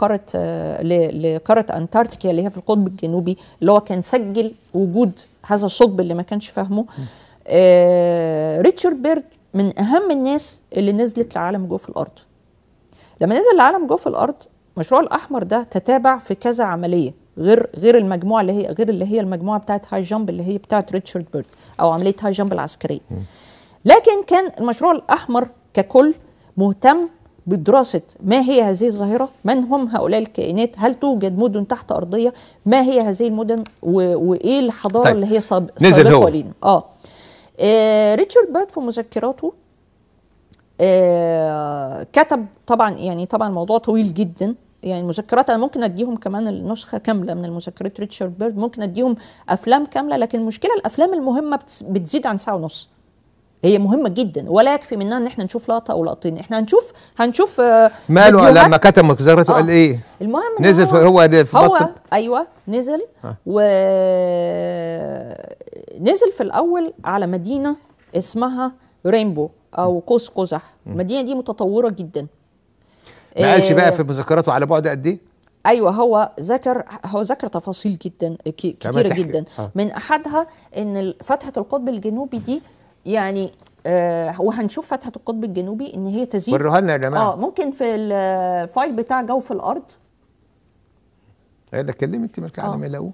قارة آه، لقارة أنتاركتيكا اللي هي في القطب الجنوبي اللي هو كان سجل وجود هذا الثقب اللي ما كانش فاهمه آه، ريتشارد بيرد من أهم الناس اللي نزلت لعالم جوه في الأرض لما نزل لعالم جوه في الأرض مشروع الأحمر ده تتابع في كذا عملية غير غير المجموعة اللي هي غير اللي هي المجموعة بتاعت هاي جامب اللي هي بتاعت ريتشارد بيرد أو عملية هاي جامب العسكرية لكن كان المشروع الأحمر ككل مهتم بدراسة ما هي هذه الظاهرة من هم هؤلاء الكائنات هل توجد مدن تحت أرضية ما هي هذه المدن وإيه الحضارة طيب. اللي هي صاب... سابقة لينا آه. آه ريتشارد بيرد في مذكراته آه كتب طبعا يعني طبعا الموضوع طويل جدا يعني المذكرات انا ممكن اديهم كمان النسخه كامله من المذكرات ريتشارد بيرد ممكن اديهم افلام كامله لكن المشكله الافلام المهمه بتزيد عن ساعه ونص هي مهمه جدا ولا يكفي منها ان احنا نشوف لقطه او لقطتين احنا هنشوف هنشوف آه، ماله لما كتم مجزرته آه. قال ايه المهم نزل هو, هو في هو ايوه نزل آه. و نزل في الاول على مدينه اسمها رينبو او قوس قزح المدينه دي متطوره جدا ما قالش آه، بقى في مذكراته على بعد قد ايه ايوه هو ذكر هو ذكر تفاصيل جدا كتيره جدا آه. من احدها ان فتحه القطب الجنوبي دي يعني آه وهنشوف فتحه القطب الجنوبي ان هي تزيد وريها لنا يا جماعه اه ممكن في الفايل آه، بتاع جوف الارض انا إيه، كلمت ملك العالم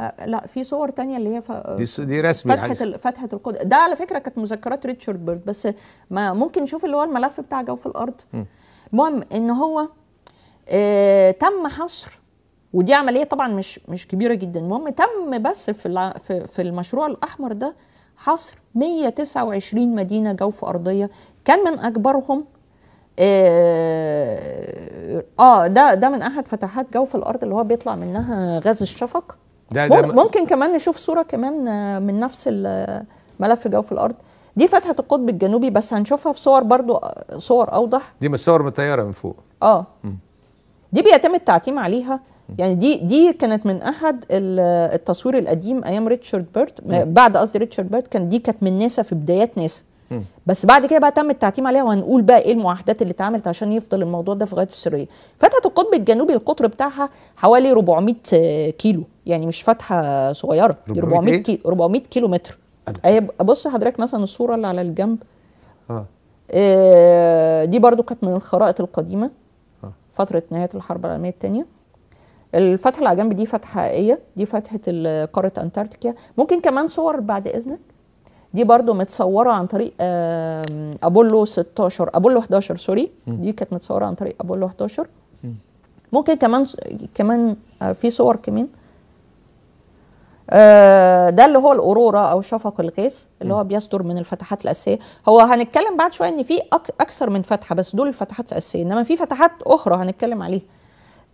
آه. آه لا في صور تانية اللي هي ف... آه، دي دي رسمي فتحة فتحة القدس ده على فكرة كانت مذكرات ريتشارد بيرد بس ما ممكن نشوف اللي هو الملف بتاع جوف الأرض المهم إن هو آه تم حصر ودي عملية طبعا مش مش كبيرة جدا المهم تم بس في في, في المشروع الأحمر ده حصر 129 مدينة جوف أرضية كان من أكبرهم آه،, اه ده ده من احد فتحات جوف الارض اللي هو بيطلع منها غاز الشفق ده ده ممكن كمان نشوف صوره كمان آه، من نفس ملف جوف الارض دي فتحه القطب الجنوبي بس هنشوفها في صور برضو آه، صور اوضح دي من الصور متطيره من فوق اه م. دي بيتم التعتيم عليها يعني دي دي كانت من احد التصوير القديم ايام ريتشارد بيرت بعد قصدي ريتشارد بيرت كان دي كانت من ناسا في بدايات ناسا بس بعد كده بقى تم التعتيم عليها وهنقول بقى ايه المعاهدات اللي اتعملت عشان يفضل الموضوع ده في غايه السريه فتحه القطب الجنوبي القطر بتاعها حوالي 400 كيلو يعني مش فتحه صغيره 400 يعني إيه؟ كيلو 400 كيلو متر بص حضرتك مثلا الصوره اللي على الجنب آه. اه, دي برضو كانت من الخرائط القديمه آه. فتره نهايه الحرب العالميه الثانيه الفتحه اللي على جنب دي فتحه حقيقيه دي فتحه قاره انتاركتيكا ممكن كمان صور بعد اذنك دي برضو متصوره عن طريق ابولو 16 ابولو 11 سوري دي كانت متصوره عن طريق ابولو 11 ممكن كمان كمان آه، في صور كمان آه، ده اللي هو الاورورا او شفق الغيث اللي هو بيصدر من الفتحات الاساسيه هو هنتكلم بعد شويه ان في اكثر من فتحه بس دول الفتحات الاساسيه انما في فتحات اخرى هنتكلم عليها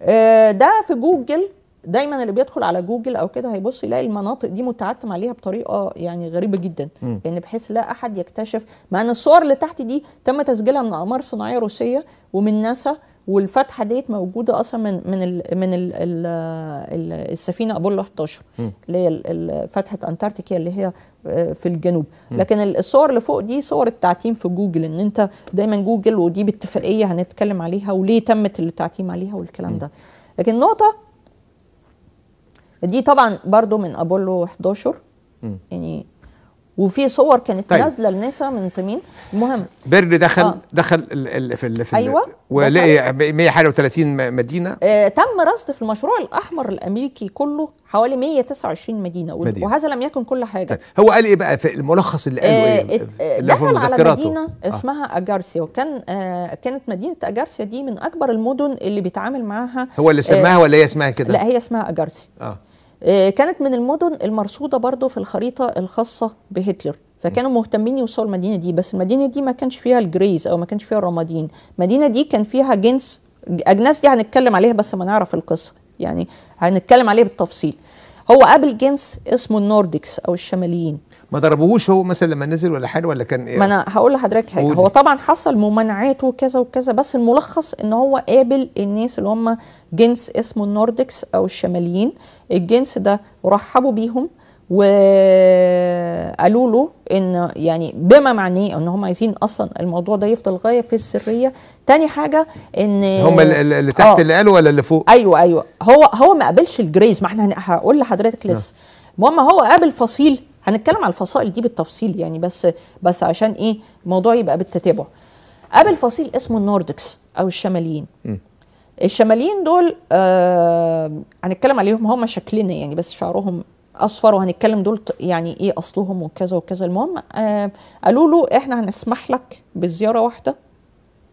آه، ده في جوجل دايما اللي بيدخل على جوجل او كده هيبص يلاقي المناطق دي متعتم عليها بطريقه يعني غريبه جدا مم. يعني بحيث لا احد يكتشف مع ان الصور اللي تحت دي تم تسجيلها من اقمار صناعيه روسيه ومن ناسا والفتحه ديت موجوده اصلا من من الـ من الـ الـ السفينه ابولو 11 اللي هي فتحه انتاركتيكا اللي هي آه، في الجنوب م. لكن الصور اللي فوق دي صور التعتيم في جوجل ان انت دايما جوجل ودي باتفاقيه هنتكلم عليها وليه تمت التعتيم عليها والكلام م. ده لكن نقطه دي طبعا برضو من ابولو 11 م. يعني وفي صور كانت طيب. نازله لناسا من سمين المهم بيرلي دخل آه. دخل الـ الـ في ال في ايوه ولقي يعني 131 مدينه آه تم رصد في المشروع الاحمر الامريكي كله حوالي 129 مدينه, مدينة. وهذا لم يكن كل حاجه طيب. هو قال ايه بقى في الملخص اللي قاله آه ايه آه اللي دخل على مدينه آه. اسمها اجارسيا وكان آه كانت مدينه اجارسيا دي من اكبر المدن اللي بيتعامل معاها هو اللي سماها آه ولا هي اسمها كده لا هي اسمها اجارسيا اه آه، كانت من المدن المرصودة برضو في الخريطة الخاصة بهتلر فكانوا مهتمين يوصلوا المدينة دي بس المدينة دي ما كانش فيها الجريز أو ما كانش فيها الرمادين المدينة دي كان فيها جنس أجناس دي هنتكلم عليها بس ما نعرف القصة يعني هنتكلم عليها بالتفصيل هو قابل جنس اسمه النوردكس او الشماليين ما ضربوهوش هو مثلا لما نزل ولا حاجه ولا كان ايه ما انا هقول لحضرتك حاجه هو طبعا حصل ممانعات وكذا وكذا بس الملخص ان هو قابل الناس اللي هم جنس اسمه النوردكس او الشماليين الجنس ده رحبوا بيهم وقالوا له ان يعني بما معناه ان هم عايزين اصلا الموضوع ده يفضل غايه في السريه تاني حاجه ان هم اللي تحت آه اللي قالوا ولا اللي فوق ايوه ايوه هو هو ما قابلش الجريز ما احنا هقول لحضرتك نعم. لسه المهم هو قابل فصيل هنتكلم على الفصائل دي بالتفصيل يعني بس بس عشان ايه الموضوع يبقى بالتتابع قابل فصيل اسمه النوردكس او الشماليين الشماليين دول آه هنتكلم عليهم هم شكلنا يعني بس شعرهم اصفر وهنتكلم دول يعني ايه اصلهم وكذا وكذا المهم آه قالوا له احنا هنسمح لك بزياره واحده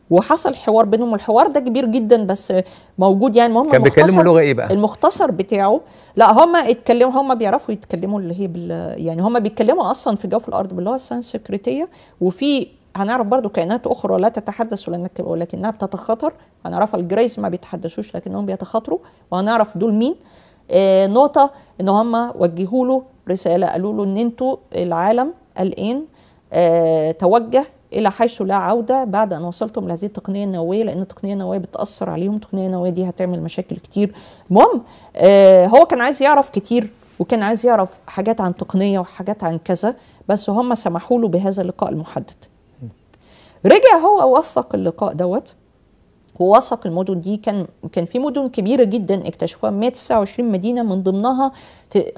وحصل حوار بينهم والحوار ده كبير جدا بس موجود يعني المهم كان بيتكلموا لغه ايه بقى؟ المختصر بتاعه لا هم اتكلموا هم بيعرفوا يتكلموا اللي هي بال يعني هم بيتكلموا اصلا في جوف الارض باللغه السنسكريتيه وفي هنعرف برضو كائنات اخرى لا تتحدث ولكنها بتتخاطر هنعرفها الجريز ما بيتحدثوش لكنهم بيتخاطروا وهنعرف دول مين آه، نقطه ان هم وجهوا له رساله قالوا له ان انتوا العالم الان آه، توجه الى حيث لا عوده بعد ان وصلتم لهذه التقنيه النوويه لان التقنيه النوويه بتاثر عليهم التقنيه النوويه دي هتعمل مشاكل كتير المهم آه، هو كان عايز يعرف كتير وكان عايز يعرف حاجات عن تقنيه وحاجات عن كذا بس هم سمحوا له بهذا اللقاء المحدد رجع هو وثق اللقاء دوت ووثق المدن دي كان كان في مدن كبيره جدا اكتشفوها 129 مدينه من ضمنها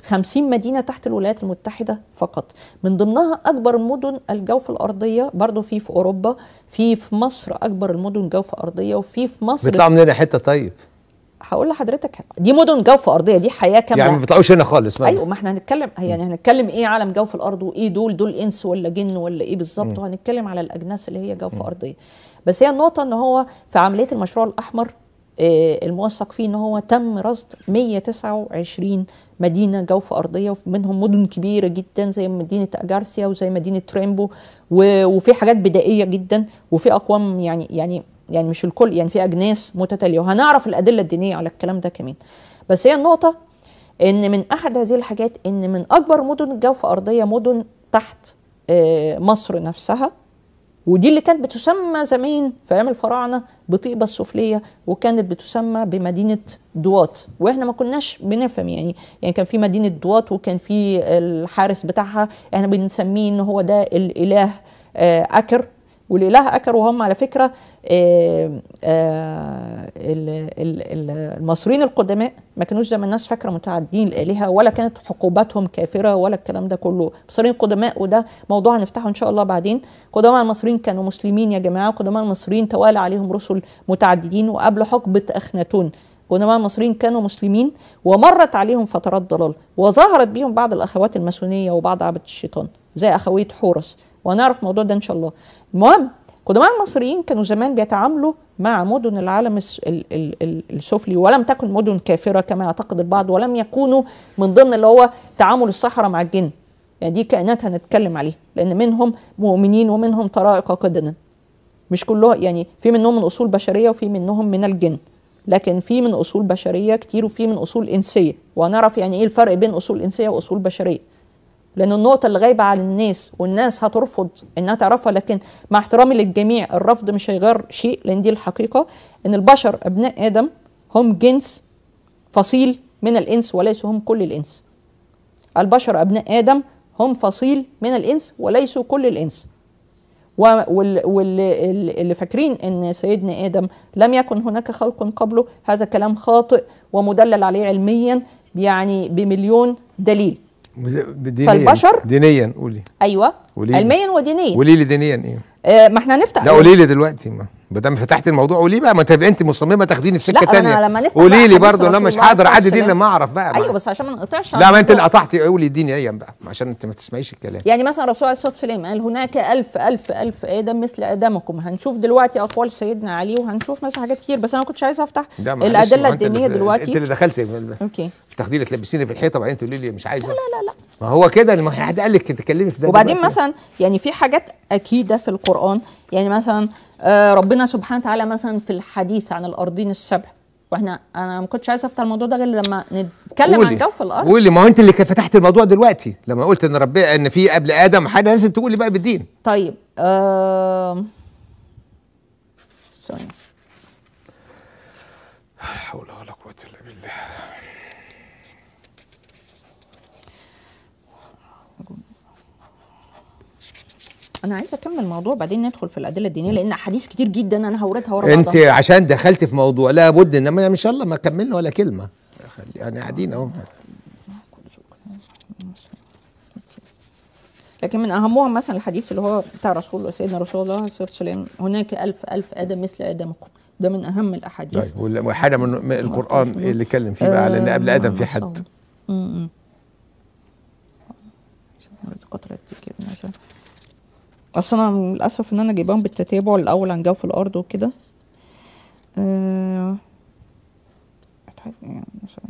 50 مدينه تحت الولايات المتحده فقط من ضمنها اكبر مدن الجوف الارضيه برضو في في اوروبا في في مصر اكبر المدن جوف ارضيه وفي في مصر بيطلعوا مننا حته طيب هقول لحضرتك دي مدن جوف ارضيه دي حياه كامله يعني ما بيطلعوش هنا خالص ما ايوه ما احنا هنتكلم يعني هنتكلم ايه عالم جوف الارض وايه دول دول انس ولا جن ولا ايه بالظبط وهنتكلم على الاجناس اللي هي جوف ارضيه بس هي النقطه ان هو في عمليه المشروع الاحمر آه، الموثق فيه ان هو تم رصد 129 مدينه جوفه ارضيه ومنهم مدن كبيره جدا زي مدينه اجارسيا وزي مدينه تريمبو وفي حاجات بدائيه جدا وفي اقوام يعني يعني يعني مش الكل يعني في اجناس متتاليه وهنعرف الادله الدينيه على الكلام ده كمان بس هي النقطه ان من احد هذه الحاجات ان من اكبر مدن جوفه ارضيه مدن تحت آه، مصر نفسها ودي اللي كانت بتسمى زمان في ايام الفراعنه بطيبه السفليه وكانت بتسمى بمدينه دوات واحنا ما كناش بنفهم يعني يعني كان في مدينه دوات وكان في الحارس بتاعها احنا بنسميه ان هو ده الاله آه، اكر والاله اكر وهم على فكره آه، آه، المصريين القدماء ما كانوش زي ما الناس فاكره متعدين الالهه ولا كانت حقوباتهم كافره ولا الكلام ده كله المصريين القدماء وده موضوع هنفتحه ان شاء الله بعدين قدماء المصريين كانوا مسلمين يا جماعه قدماء المصريين توالى عليهم رسل متعددين وقبل حقبه اخناتون قدماء المصريين كانوا مسلمين ومرت عليهم فترات ضلال وظهرت بهم بعض الاخوات الماسونيه وبعض عبد الشيطان زي اخويه حورس وهنعرف الموضوع ده ان شاء الله المهم قدماء المصريين كانوا زمان بيتعاملوا مع مدن العالم السفلي ولم تكن مدن كافره كما يعتقد البعض ولم يكونوا من ضمن اللي هو تعامل الصحراء مع الجن يعني دي كائنات هنتكلم عليها لان منهم مؤمنين ومنهم طرائق قدنا مش كلهم يعني في منهم من اصول بشريه وفي منهم من الجن لكن في من اصول بشريه كتير وفي من اصول انسيه وهنعرف يعني ايه الفرق بين اصول انسيه واصول بشريه لأن النقطة اللي غايبة على الناس والناس هترفض إنها تعرفها لكن مع احترامي للجميع الرفض مش هيغير شيء لأن دي الحقيقة إن البشر أبناء آدم هم جنس فصيل من الإنس وليسوا هم كل الإنس البشر أبناء آدم هم فصيل من الإنس وليسوا كل الإنس واللي فاكرين ان سيدنا ادم لم يكن هناك خلق قبله هذا كلام خاطئ ومدلل عليه علميا يعني بمليون دليل دينيا فالبشر دينيا قولي ايوه قوليلي علميا ودينيا قولي لي دينيا ايه؟ آه، ما احنا هنفتح لا قولي لي دلوقتي ما دام فتحت الموضوع قولي بقى ما انت انت مصممه تاخديني في سكه لا تانية انا لما نفتح قولي لي برضه انا مش هقدر اعدي دي لما اعرف بقى, بقى ايوه بس عشان ما نقطعش لا ما انت اللي قطعتي قولي اديني ايا بقى عشان انت ما تسمعيش الكلام يعني مثلا الرسول عليه الصلاه والسلام قال هناك ألف ألف ألف آدم إيه مثل آدمكم هنشوف دلوقتي أقوال سيدنا علي وهنشوف مثلا حاجات كتير بس أنا ما كنتش عايزة أفتح الأدلة الدينية دلوقتي أنت اللي دخلت اوكي تاخديه تلبسيني في الحيطه وبعدين تقولي لي مش عايزه لا لا لا ما هو كده ما حد قال لك تتكلمي في ده وبعدين مثلا يعني في حاجات اكيده في القران يعني مثلا آه، ربنا سبحانه وتعالى مثلا في الحديث عن الارضين السبع واحنا انا ما كنتش عايز افتح الموضوع ده غير لما نتكلم قولي. عن جوف الارض قولي ما هو انت اللي فتحت الموضوع دلوقتي لما قلت ان ربنا ان في قبل ادم حاجه لازم تقولي بقى بالدين طيب آه... سوري لا حول انا عايزه اكمل الموضوع بعدين ندخل في الادله الدينيه لان احاديث كتير جدا انا هوردها ورا انت عشان دخلت في موضوع لابد انما ان شاء الله ما كملنا ولا كلمه يعني قاعدين اهو لكن من اهمهم مثلا الحديث اللي هو بتاع رسول سيدنا رسول الله صلى الله عليه وسلم هناك ألف ألف ادم مثل ادمكم ده من اهم الاحاديث طيب وحاجه من القران اللي اتكلم فيه بقى لان قبل ادم في حد امم اصل انا للاسف ان انا جايباهم بالتتابع الاول جو في الارض وكده أه طيب،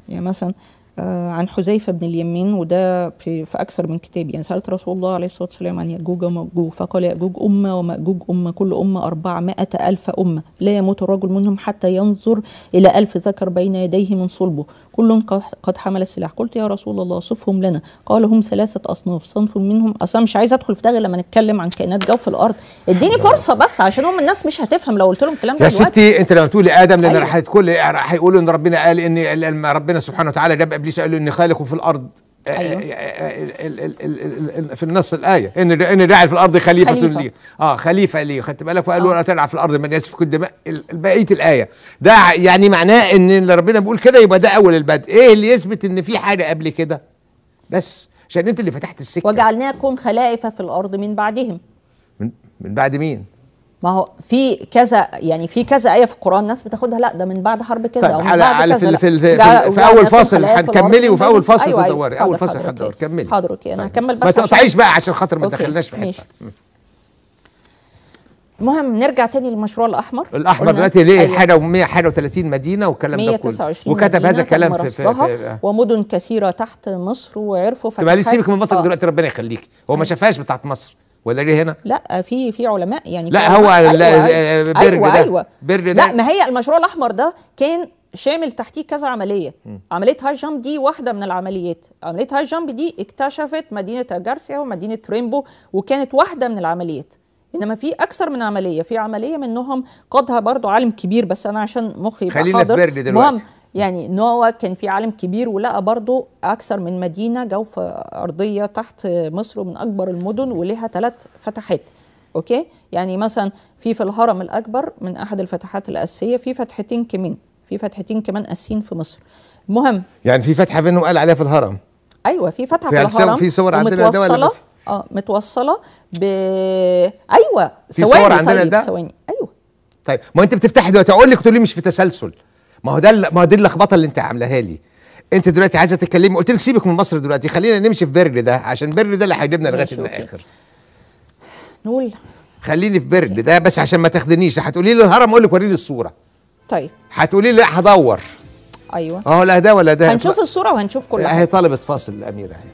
يعني مثلا يعني آه، عن حذيفه بن اليمين وده في, في اكثر من كتاب يعني سالت رسول الله عليه الصلاه والسلام عن ياجوج وماجوج فقال ياجوج امه وماجوج امه كل امه أربعمائة الف امه لا يموت الرجل منهم حتى ينظر الى الف ذكر بين يديه من صلبه كل قد حمل السلاح قلت يا رسول الله صفهم لنا قال هم ثلاثه اصناف صنف منهم اصلا مش عايز ادخل في ده لما نتكلم عن كائنات جو في الارض اديني فرصه بس عشان هم الناس مش هتفهم لو قلت لهم الكلام ده يا ستي انت لما تقولي ادم لان أيوة. هيقولوا ان ربنا قال ان ربنا سبحانه وتعالى جاب ابليس قال له اني خالق في الارض أيوة. في النص الايه ان ان الراعي في الارض خليفه, خليفة. لي اه خليفه ليه خدت بالك وقال آه. ولا ترعى في الارض من يسفك الدماء بقيه الايه ده يعني معناه ان اللي ربنا بيقول كده يبقى ده اول البدء ايه اللي يثبت ان في حاجه قبل كده بس عشان انت اللي فتحت السكه وجعلناكم خلائف في الارض من بعدهم من, من بعد مين ما هو في كذا يعني في كذا ايه في القران الناس بتاخدها لا ده من بعد حرب كذا طيب او من على بعد على كذا في, لا. في, في, آية في, في اول فاصل هنكملي وفي اول فاصل أيوة،, أيوة تدوري اول فاصل هتدوري كملي حضرتك انا طيب. هكمل بس ما تقطعيش بقى عشان خاطر ما تدخلناش في حته المهم نرجع تاني للمشروع الاحمر الاحمر دلوقتي ليه أيوة. حاجه و131 مدينه والكلام ده كله وكتب هذا الكلام في, في, في آه. ومدن كثيره تحت مصر وعرفوا فتحات تبقى سيبك من مصر دلوقتي ربنا يخليك هو ما أيوة. شافهاش بتاعت مصر ولا ليه هنا؟ لا في في علماء يعني لا علماء. هو أيوة لا أيوة. آه، بر أيوة ده أيوة. بر ده لا ما هي المشروع الاحمر ده كان شامل تحتيه كذا عمليه م. عمليه هاي جامب دي واحده من العمليات عمليه هاي جامب دي اكتشفت مدينه جارسيا ومدينه ريمبو وكانت واحده من العمليات انما في اكثر من عمليه في عمليه منهم قادها برضو عالم كبير بس انا عشان مخي خلينا في بيرلي دلوقتي مهم يعني ان كان في عالم كبير ولقى برضه اكثر من مدينه جوف ارضيه تحت مصر ومن اكبر المدن وليها ثلاث فتحات اوكي يعني مثلا في في الهرم الاكبر من احد الفتحات الاساسيه في فتحتين كمان في فتحتين كمان أسين في مصر المهم يعني في فتحه بينهم قال عليها في الهرم ايوه في فتحه في, في الهرم في صور عندنا ده اه متوصله ب ايوه ثواني طيب ثواني ايوه طيب ما انت بتفتحي دلوقتي اقول لك تقول لي مش في تسلسل ما هو ده ما هو دي اللخبطه اللي انت عاملاها لي انت دلوقتي عايزه تتكلمي قلت لك سيبك من مصر دلوقتي خلينا نمشي في برج ده عشان برج ده اللي هيجيبنا لغايه الاخر نقول خليني في برج ده بس عشان ما تاخدنيش هتقولي لي الهرم اقول لك وريني الصوره طيب هتقولي لي لا هدور ايوه اه لا ده ولا ده هنشوف الصوره وهنشوف كل حاجه هي طالبه فاصل الاميره